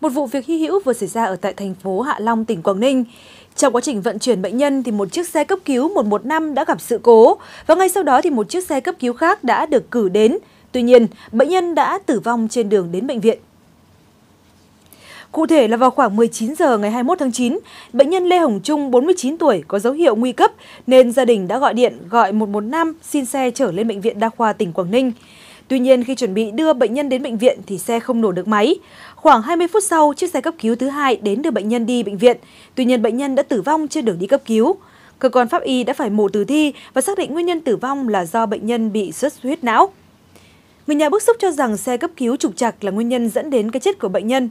Một vụ việc hy hữu vừa xảy ra ở tại thành phố Hạ Long, tỉnh Quảng Ninh. Trong quá trình vận chuyển bệnh nhân thì một chiếc xe cấp cứu 115 đã gặp sự cố và ngay sau đó thì một chiếc xe cấp cứu khác đã được cử đến. Tuy nhiên, bệnh nhân đã tử vong trên đường đến bệnh viện. Cụ thể là vào khoảng 19 giờ ngày 21 tháng 9, bệnh nhân Lê Hồng Trung, 49 tuổi, có dấu hiệu nguy cấp nên gia đình đã gọi điện gọi 115 xin xe trở lên Bệnh viện Đa khoa tỉnh Quảng Ninh. Tuy nhiên, khi chuẩn bị đưa bệnh nhân đến bệnh viện thì xe không nổ được máy. Khoảng 20 phút sau, chiếc xe cấp cứu thứ hai đến đưa bệnh nhân đi bệnh viện. Tuy nhiên, bệnh nhân đã tử vong trên đường đi cấp cứu. Cơ quan pháp y đã phải mổ tử thi và xác định nguyên nhân tử vong là do bệnh nhân bị xuất huyết não. Người nhà bức xúc cho rằng xe cấp cứu trục trặc là nguyên nhân dẫn đến cái chết của bệnh nhân.